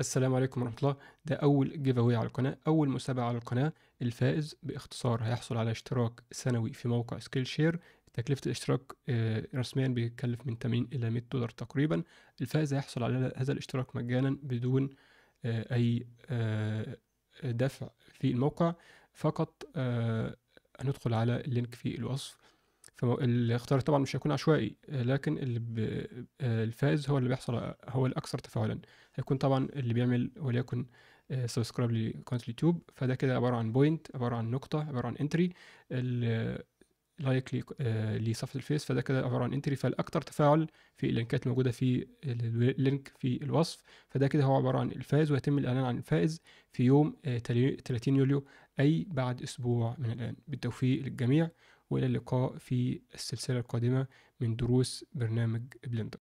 السلام عليكم ورحمه الله ده اول جيف اوي على القناه اول مسابقه على القناه الفائز باختصار هيحصل على اشتراك سنوي في موقع سكيل شير تكلفة الاشتراك آه، رسميا بيكلف من 80 إلى 100 دولار تقريبا الفائز هيحصل على هذا الاشتراك مجانا بدون آه، أي آه، دفع في الموقع فقط هندخل على اللينك في الوصف فالاختيار طبعا مش هيكون عشوائي لكن اللي ب... الفائز هو اللي بيحصل هو الاكثر تفاعلا هيكون طبعا اللي بيعمل وليكن سبسكرايب آه، لقناه اليوتيوب فده كده عباره عن بوينت عباره عن نقطه عباره عن انتري لايك آه، لصفحه الفيس فده كده عباره عن انتري فالاكثر تفاعل في اللينكات الموجوده في اللينك في الوصف فده كده هو عباره عن الفائز ويتم الاعلان عن الفائز في يوم 30 آه، يوليو اي بعد اسبوع من الان بالتوفيق للجميع والى اللقاء في السلسله القادمه من دروس برنامج بلندر